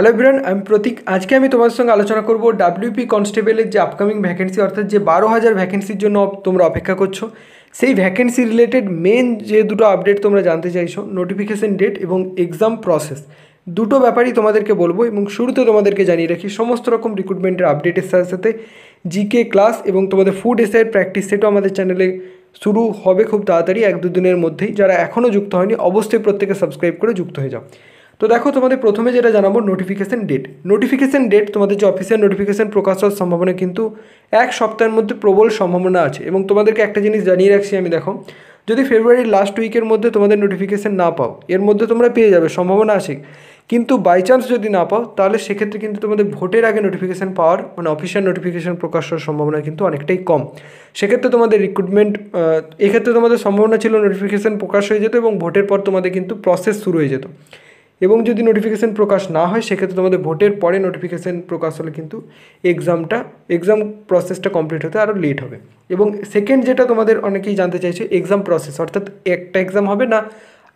hello বিরান আমি প্রতীক আজকে আমি তোমার সঙ্গে আলোচনা করব ডাব্লিউপি কনস্টেবলের যে আপকামিং ভ্যাকেন্সি অর্থাৎ যে বারো হাজার ভ্যাকেন্সির জন্য তোমরা অপেক্ষা করছো সেই ভ্যাকেন্সি রিলেটেড মেন যে দুটো আপডেট তোমরা জানতে চাইছো নোটিফিকেশান ডেট এবং এক্সাম প্রসেস দুটো ব্যাপারই তোমাদেরকে বলবো এবং শুরুতে তোমাদেরকে জানিয়ে রাখি সমস্ত রকম রিক্রুটমেন্টের আপডেটের সাথে সাথে জিকে ক্লাস এবং তোমাদের ফুড এসাইড প্র্যাকটিস সেটাও আমাদের চ্যানেলে শুরু হবে খুব তাড়াতাড়ি এক দুদিনের মধ্যেই যারা এখনও যুক্ত হয়নি অবশ্যই প্রত্যেকে সাবস্ক্রাইব করে যুক্ত হয়ে যাও তো দেখো তোমাদের প্রথমে যেটা জানাবো নোটিফিকেশান ডেট নোটিফিকেশান ডেট তোমাদের যে অফিসিয়াল নোটিফিকেশান প্রকাশ হওয়ার সম্ভাবনা কিন্তু এক সপ্তাহের মধ্যে প্রবল সম্ভাবনা আছে এবং তোমাদেরকে একটা জিনিস জানিয়ে রাখছি আমি দেখো যদি ফেব্রুয়ারির লাস্ট উইকের মধ্যে তোমাদের নোটিফিকেশান না পাও এর মধ্যে তোমরা পেয়ে যাবে সম্ভাবনা আছে কিন্তু বাই চান্স যদি না পাও তাহলে সেক্ষেত্রে কিন্তু তোমাদের ভোটের আগে নোটিফিকেশান পাওয়ার মানে অফিসিয়াল নোটিফিকেশান প্রকাশ হওয়ার সম্ভাবনা কিন্তু অনেকটাই কম সেক্ষেত্রে তোমাদের রিক্রুটমেন্ট এক্ষেত্রে তোমাদের সম্ভাবনা ছিল নোটিফিকেশান প্রকাশ হয়ে যেত এবং ভোটের পর তোমাদের কিন্তু প্রসেস শুরু হয়ে যেত এবং যদি নোটিফিকেশান প্রকাশ না হয় সেক্ষেত্রে তোমাদের ভোটের পরে নোটিফিকেশান প্রকাশ হলে কিন্তু এক্সামটা এক্সাম প্রসেসটা কমপ্লিট হতে আরও লেট হবে এবং সেকেন্ড যেটা তোমাদের অনেকেই জানতে চাইছে এক্সাম প্রসেস অর্থাৎ একটা এক্সাম হবে না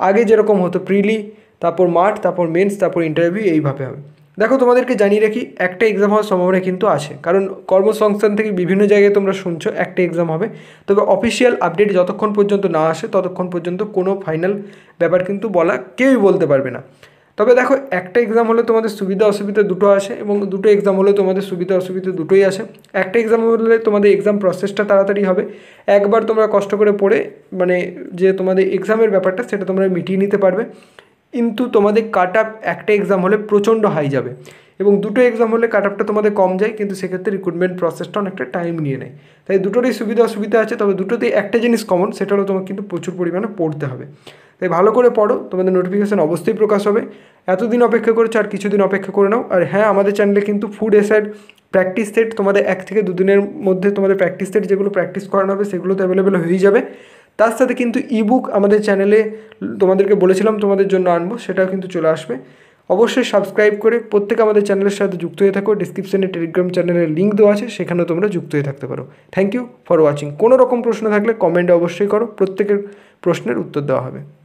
আগে যেরকম হতো প্রিলি তারপর মাঠ তারপর মেন্স তারপর ইন্টারভিউ এইভাবে হবে দেখো তোমাদেরকে জানিয়ে রাখি একটা এক্সাম হওয়ার সম্ভাবনা কিন্তু আছে কারণ কর্মসংস্থান থেকে বিভিন্ন জায়গায় তোমরা শুনছো একটা এক্সাম হবে তবে অফিসিয়াল আপডেট যতক্ষণ পর্যন্ত না আসে ততক্ষণ পর্যন্ত কোনো ফাইনাল ব্যাপার কিন্তু বলা কেউই বলতে পারবে না তবে দেখো একটা এক্সাম হলে তোমাদের সুবিধা অসুবিধা দুটো আছে এবং দুটো এক্সাম হলে তোমাদের সুবিধা অসুবিধা দুটোই আছে একটা এক্সাম হলে তোমাদের এক্সাম প্রসেসটা তাড়াতাড়ি হবে একবার তোমরা কষ্ট করে পড়ে মানে যে তোমাদের এক্সামের ব্যাপারটা সেটা তোমরা মিটিয়ে নিতে পারবে কিন্তু তোমাদের কাট আপ একটা এক্সাম হলে প্রচণ্ড হাই যাবে এবং দুটো এক্সাম হলে কাট আপটা তোমাদের কম যায় কিন্তু সেক্ষেত্রে রিক্রুটমেন্ট প্রসেসটা অনেকটা টাইম নিয়ে নেয় তাই দুটোরই সুবিধা অসুবিধা আছে তবে দুটোতেই একটা জিনিস কমন সেটা হলো তোমাকে কিন্তু প্রচুর পরিমাণে পড়তে হবে তাই ভালো করে পড়ো তোমাদের নোটিফিকেশান অবশ্যই প্রকাশ হবে এতদিন অপেক্ষা করেছো আর কিছুদিন অপেক্ষা করে নাও আর হ্যাঁ আমাদের চ্যানেলে কিন্তু ফুড এসাইড প্র্যাকটিস সেট তোমাদের এক থেকে দুদিনের মধ্যে তোমাদের প্র্যাকটিস সেট যেগুলো প্র্যাকটিস করানো হবে সেগুলো তো অ্যাভেলেবেল হয়েই যাবে তার সাথে কিন্তু ইবুক আমাদের চ্যানেলে তোমাদেরকে বলেছিলাম তোমাদের জন্য আনবো সেটাও কিন্তু চলে আসবে অবশ্যই সাবস্ক্রাইব করে প্রত্যেক আমাদের চ্যানেলের সাথে যুক্ত হয়ে থাকো ডিসক্রিপশানে টেলিগ্রাম চ্যানেলের লিঙ্ক দেওয়া আছে সেখানেও তোমরা যুক্ত হয়ে থাকতে পারো থ্যাংক ইউ ফর ওয়াচিং কোনো রকম প্রশ্ন থাকলে কমেন্টে অবশ্যই করো প্রত্যেকের প্রশ্নের উত্তর দেওয়া হবে